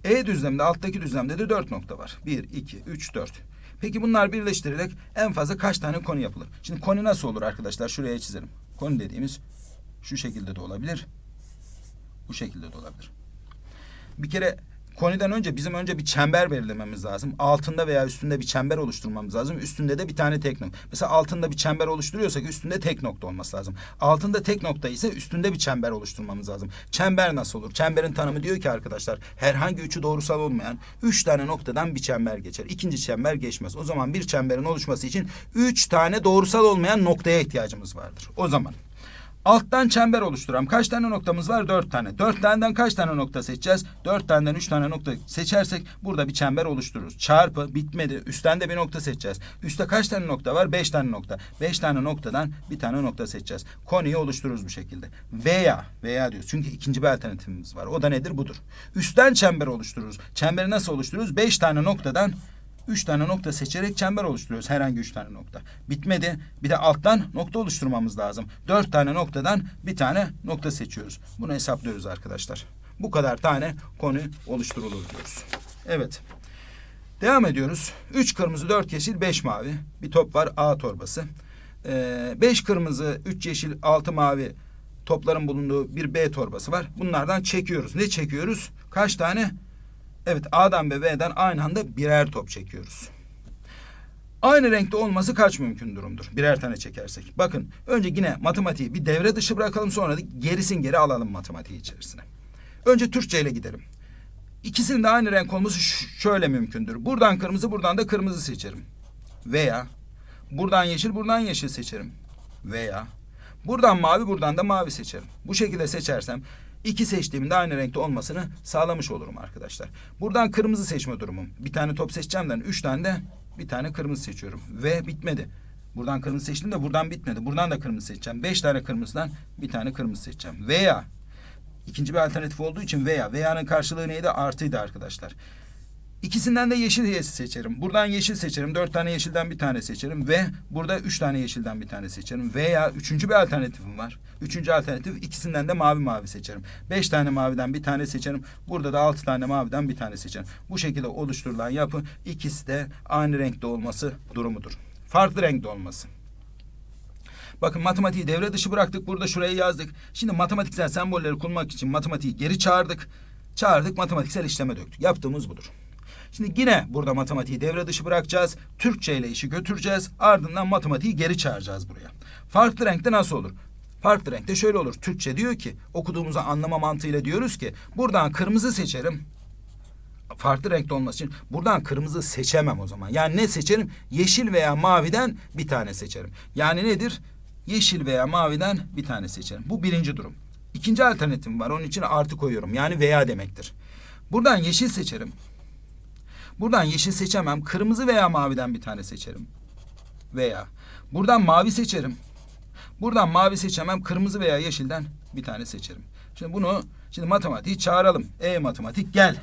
E düzlemde alttaki düzlemde de dört nokta var. Bir, iki, üç, dört. Peki bunlar birleştirerek en fazla kaç tane koni yapılır? Şimdi koni nasıl olur arkadaşlar? Şuraya çizelim. Koni dediğimiz şu şekilde de olabilir. Bu şekilde de olabilir. Bir kere koniden önce bizim önce bir çember belirlememiz lazım. Altında veya üstünde bir çember oluşturmamız lazım. Üstünde de bir tane tek nokta. Mesela altında bir çember oluşturuyorsak üstünde tek nokta olması lazım. Altında tek nokta ise üstünde bir çember oluşturmamız lazım. Çember nasıl olur? Çemberin tanımı diyor ki arkadaşlar herhangi üçü doğrusal olmayan üç tane noktadan bir çember geçer. İkinci çember geçmez. O zaman bir çemberin oluşması için üç tane doğrusal olmayan noktaya ihtiyacımız vardır. O zaman Alttan çember oluşturan kaç tane noktamız var? Dört tane. Dört taneden kaç tane nokta seçeceğiz? Dört taneden üç tane nokta seçersek burada bir çember oluştururuz. Çarpı bitmedi. Üstten de bir nokta seçeceğiz. Üste kaç tane nokta var? Beş tane nokta. Beş tane noktadan bir tane nokta seçeceğiz. Koniyi oluştururuz bu şekilde. Veya, veya diyoruz. Çünkü ikinci bir alternatifimiz var. O da nedir? Budur. Üstten çember oluştururuz. Çemberi nasıl oluştururuz? Beş tane noktadan Üç tane nokta seçerek çember oluşturuyoruz. Herhangi üç tane nokta. Bitmedi. Bir de alttan nokta oluşturmamız lazım. Dört tane noktadan bir tane nokta seçiyoruz. Bunu hesaplıyoruz arkadaşlar. Bu kadar tane konu oluşturulur diyoruz. Evet. Devam ediyoruz. Üç kırmızı, dört yeşil, beş mavi. Bir top var. A torbası. Ee, beş kırmızı, üç yeşil, altı mavi topların bulunduğu bir B torbası var. Bunlardan çekiyoruz. Ne çekiyoruz? Kaç tane? Evet A'dan ve B'den aynı anda birer top çekiyoruz. Aynı renkte olması kaç mümkün durumdur? Birer tane çekersek. Bakın önce yine matematiği bir devre dışı bırakalım sonra da gerisin geri alalım matematiği içerisine. Önce Türkçe ile gidelim. İkisinin de aynı renk olması şöyle mümkündür. Buradan kırmızı buradan da kırmızı seçerim. Veya buradan yeşil buradan yeşil seçerim. Veya buradan mavi buradan da mavi seçerim. Bu şekilde seçersem İki seçtiğimde aynı renkte olmasını sağlamış olurum arkadaşlar. Buradan kırmızı seçme durumum. Bir tane top seçeceğimden üç tane de bir tane kırmızı seçiyorum. Ve bitmedi. Buradan kırmızı seçtim de buradan bitmedi. Buradan da kırmızı seçeceğim. Beş tane kırmızıdan bir tane kırmızı seçeceğim. Veya ikinci bir alternatif olduğu için veya veya'nın karşılığı neydi? Artıydı arkadaşlar. İkisinden de yeşil seçerim. Buradan yeşil seçerim. Dört tane yeşilden bir tane seçerim. Ve burada üç tane yeşilden bir tane seçerim. Veya üçüncü bir alternatifim var. Üçüncü alternatif ikisinden de mavi mavi seçerim. Beş tane maviden bir tane seçerim. Burada da altı tane maviden bir tane seçerim. Bu şekilde oluşturulan yapı ikisi de aynı renkte olması durumudur. Farklı renkte olması. Bakın matematiği devre dışı bıraktık. Burada şuraya yazdık. Şimdi matematiksel sembolleri kullanmak için matematiği geri çağırdık. Çağırdık matematiksel işleme döktük. Yaptığımız budur. Şimdi yine burada matematiği devre dışı bırakacağız. Türkçe ile işi götüreceğiz. Ardından matematiği geri çağıracağız buraya. Farklı renkte nasıl olur? Farklı renkte şöyle olur. Türkçe diyor ki okuduğumuzu anlama mantığıyla diyoruz ki buradan kırmızı seçerim. Farklı renkte olması için buradan kırmızı seçemem o zaman. Yani ne seçerim? Yeşil veya maviden bir tane seçerim. Yani nedir? Yeşil veya maviden bir tane seçerim. Bu birinci durum. İkinci alternatifim var. Onun için artı koyuyorum. Yani veya demektir. Buradan yeşil seçerim. Buradan yeşil seçemem. Kırmızı veya maviden bir tane seçerim. Veya. Buradan mavi seçerim. Buradan mavi seçemem. Kırmızı veya yeşilden bir tane seçerim. Şimdi bunu şimdi matematiği çağıralım. E matematik gel.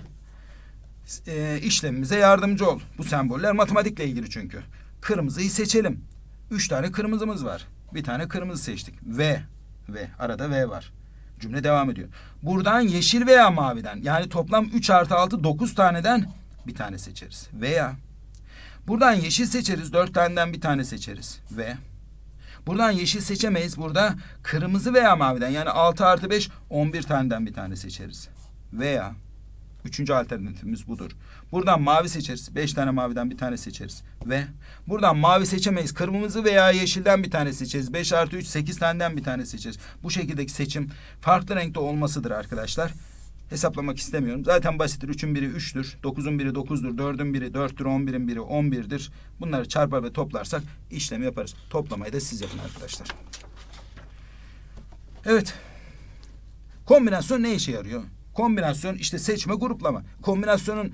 E, işlemimize yardımcı ol. Bu semboller matematikle ilgili çünkü. Kırmızıyı seçelim. Üç tane kırmızımız var. Bir tane kırmızı seçtik. V. V. Arada V var. Cümle devam ediyor. Buradan yeşil veya maviden yani toplam 3 artı 6 9 taneden bir tane seçeriz. Veya buradan yeşil seçeriz. Dört taneden bir tane seçeriz. Ve buradan yeşil seçemeyiz. Burada kırmızı veya maviden yani altı artı beş on bir taneden bir tane seçeriz. Veya Üçüncü alternatifimiz budur. Buradan mavi seçeriz. Beş tane maviden bir tane seçeriz. Ve buradan mavi seçemeyiz. Kırmızı veya yeşilden bir tane seçeriz. Beş artı üç, sekiz taneden bir tane seçeriz. Bu şekildeki seçim farklı renkte olmasıdır arkadaşlar hesaplamak istemiyorum. Zaten basittir. Üçün biri üçtür. Dokuzun biri dokuzdur. Dördün biri dörttür. On birin biri on birdir. Bunları çarpar ve toplarsak işlemi yaparız. Toplamayı da siz yapın arkadaşlar. Evet. Kombinasyon ne işe yarıyor? Kombinasyon işte seçme gruplama. Kombinasyonun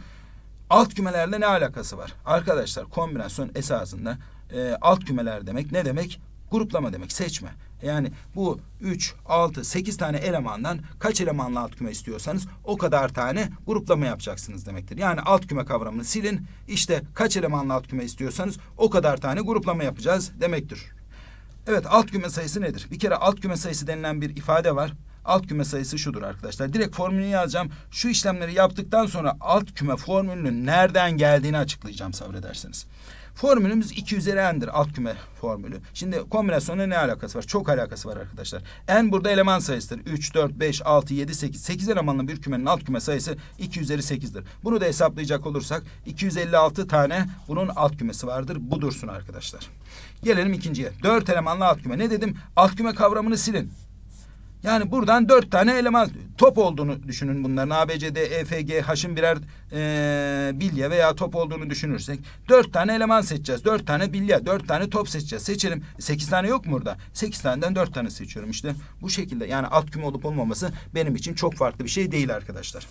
alt kümelerle ne alakası var? Arkadaşlar kombinasyon esasında e, alt kümeler demek ne demek? Gruplama demek seçme. Yani bu üç, altı, sekiz tane elemandan kaç elemanlı alt küme istiyorsanız o kadar tane gruplama yapacaksınız demektir. Yani alt küme kavramını silin. İşte kaç elemanlı alt küme istiyorsanız o kadar tane gruplama yapacağız demektir. Evet alt küme sayısı nedir? Bir kere alt küme sayısı denilen bir ifade var. Alt küme sayısı şudur arkadaşlar. Direkt formülünü yazacağım. Şu işlemleri yaptıktan sonra alt küme formülünün nereden geldiğini açıklayacağım sabredersiniz. Formülümüz 2 üzeri n'dir alt küme formülü. Şimdi kombinasyonla ne alakası var? Çok alakası var arkadaşlar. N burada eleman sayısıdır. 3, 4, 5, 6, 7, 8. 8 elemanlı bir kümenin alt küme sayısı 2 üzeri 8'dir. Bunu da hesaplayacak olursak 256 tane bunun alt kümesi vardır. Bu dursun arkadaşlar. Gelelim ikinciye. 4 elemanlı alt küme. Ne dedim? Alt küme kavramını silin. Yani buradan dört tane eleman top olduğunu düşünün bunların. ABCD, EFG, H'ın birer e, bilye veya top olduğunu düşünürsek dört tane eleman seçeceğiz. Dört tane bilye, dört tane top seçeceğiz. Seçelim. Sekiz tane yok mu burada? Sekiz taneden dört tane seçiyorum işte. Bu şekilde yani alt küme olup olmaması benim için çok farklı bir şey değil arkadaşlar.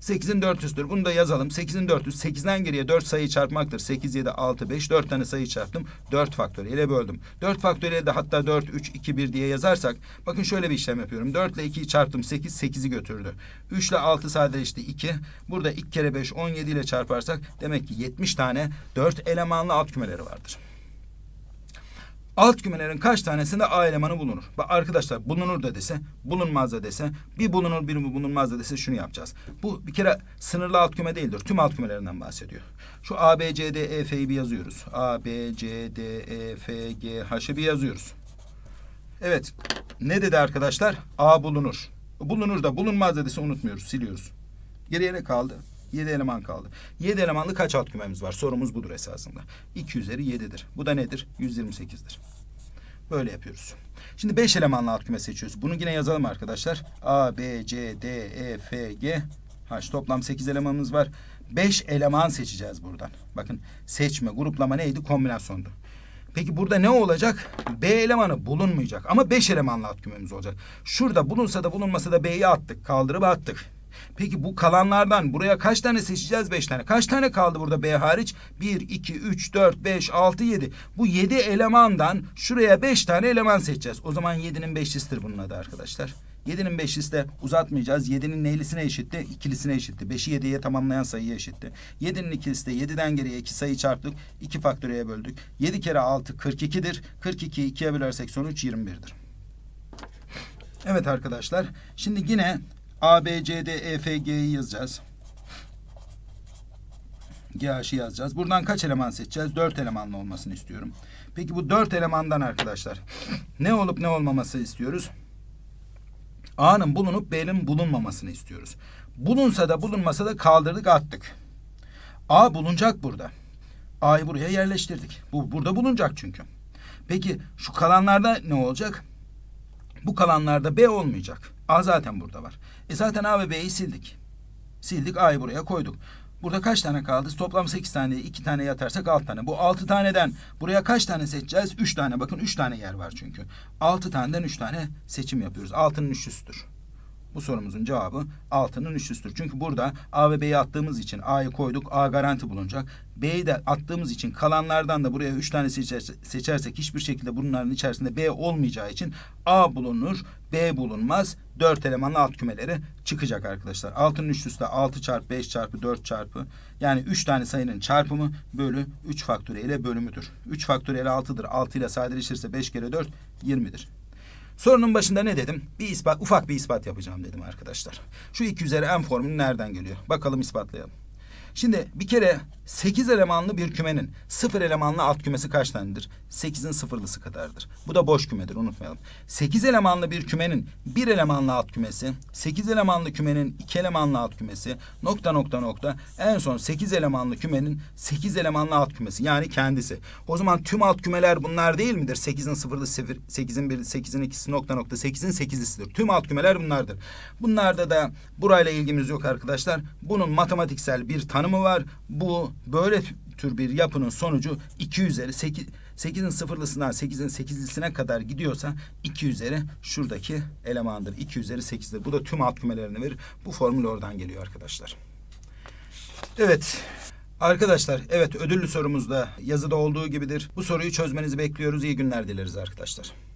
8'in 400'dür. Bunu da yazalım. 8'in 400. 8'den geriye 4 sayı çarpmaktır. 8, 7, 6, 5. 4 tane sayı çarptım. 4 faktöriyele böldüm. 4 faktöriyele de hatta 4, 3, 2, 1 diye yazarsak bakın şöyle bir işlem yapıyorum. 4 ile 2'yi çarptım. 8, 8'i götürdü. 3 ile 6 sadeleşti. 2. Burada 2 kere 5, 17 ile çarparsak demek ki 70 tane 4 elemanlı alt kümeleri vardır alt kümelerin kaç tanesinde A elemanı bulunur? Bak arkadaşlar bulunur da dese, bulunmaz da dese, bir bulunur bir bulunmaz da dese şunu yapacağız. Bu bir kere sınırlı alt küme değildir. Tüm alt kümelerinden bahsediyor. Şu A, B, C, D, E, F'yi bir yazıyoruz. A, B, C, D, E, F, G, H'ı bir yazıyoruz. Evet. Ne dedi arkadaşlar? A bulunur. Bulunur da bulunmaz da dese unutmuyoruz, siliyoruz. Geriye ne kaldı? Yedi eleman kaldı. Yedi elemanlı kaç alt kümemiz var? Sorumuz budur esasında. İki üzeri yedidir. Bu da nedir? 128'dir. Böyle yapıyoruz. Şimdi beş elemanlı alt küme seçiyoruz. Bunu yine yazalım arkadaşlar. A, B, C, D, E, F, G. Ha, toplam sekiz elemanımız var. Beş eleman seçeceğiz buradan. Bakın seçme, gruplama neydi? Kombinasyondu. Peki burada ne olacak? B elemanı bulunmayacak ama 5 elemanlı alt kümemiz olacak. Şurada bulunsa da bulunmasa da B'yi attık, kaldırıp attık. Peki bu kalanlardan buraya kaç tane seçeceğiz? Beş tane. Kaç tane kaldı burada B hariç? Bir, iki, üç, dört, beş, altı, yedi. Bu yedi elemandan şuraya beş tane eleman seçeceğiz. O zaman yedinin beşlisidir bunun adı arkadaşlar. Yedinin beşlisi de uzatmayacağız. Yedinin neylisine eşitti? İkilisine eşitti. Beşi yediye tamamlayan sayıya eşitti. Yedinin ikilisi de yediden geriye iki sayı çarptık. iki faktöreye böldük. Yedi kere altı kırk ikidir. Kırk iki ikiye bölersek sonuç yirmi birdir. Evet arkadaşlar şimdi yine A, B, C, D, E, F, G'yi yazacağız. GH'ı yazacağız. Buradan kaç eleman seçeceğiz? Dört elemanlı olmasını istiyorum. Peki bu dört elemandan arkadaşlar ne olup ne olmaması istiyoruz? A'nın bulunup B'nin bulunmamasını istiyoruz. Bulunsa da bulunmasa da kaldırdık attık. A bulunacak burada. A'yı buraya yerleştirdik. Bu burada bulunacak çünkü. Peki şu kalanlarda ne olacak? Bu kalanlarda B olmayacak. A zaten burada var. E zaten A ve B'yi sildik. Sildik A'yı buraya koyduk. Burada kaç tane kaldı? Toplam 8 tane, 2 tane yatarsak 6 tane. Bu 6 taneden buraya kaç tane seçeceğiz? 3 tane. Bakın 3 tane yer var çünkü. 6 taneden 3 tane seçim yapıyoruz. 6'nın 3 üstüdür. Bu sorumuzun cevabı altının üçlüsüdür. Çünkü burada A ve B'yi attığımız için A'yı koyduk. A garanti bulunacak. B'yi de attığımız için kalanlardan da buraya üç tane seçersek hiçbir şekilde bunların içerisinde B olmayacağı için A bulunur, B bulunmaz. Dört elemanlı alt kümeleri çıkacak arkadaşlar. Altının üçlüsü de 6 çarpı 5 çarpı 4 çarpı yani 3 tane sayının çarpımı bölü 3 faktöriyel bölümüdür. 3 faktöriyel 6'dır. 6 ile sadeleşirse 5 kere 4 20'dir. Sorunun başında ne dedim? Bir ispat, ufak bir ispat yapacağım dedim arkadaşlar. Şu iki üzeri m formülü nereden geliyor? Bakalım ispatlayalım. Şimdi bir kere 8 elemanlı bir kümenin 0 elemanlı alt kümesi kaç tanedir? 8'in sıfırlısı kadardır. Bu da boş kümedir unutmayalım. 8 elemanlı bir kümenin 1 elemanlı alt kümesi, 8 elemanlı kümenin 2 elemanlı alt kümesi, nokta nokta nokta en son 8 elemanlı kümenin 8 elemanlı alt kümesi yani kendisi. O zaman tüm alt kümeler bunlar değil midir? 8'in sıfırlı 0, 8'in 1, 8'in 2'si nokta nokta 8'in 8'lisidir. Tüm alt kümeler bunlardır. Bunlarda da burayla ilgimiz yok arkadaşlar. Bunun matematiksel bir tanı tanımı var. Bu böyle tür bir yapının sonucu 2 üzeri 8 8'in sıfırlısından 8'in 8'lisine kadar gidiyorsa 2 üzeri şuradaki elemandır. 2 üzeri 8'dir. Bu da tüm alt kümelerini verir. Bu formül oradan geliyor arkadaşlar. Evet. Arkadaşlar evet ödüllü sorumuzda yazıda olduğu gibidir. Bu soruyu çözmenizi bekliyoruz. İyi günler dileriz arkadaşlar.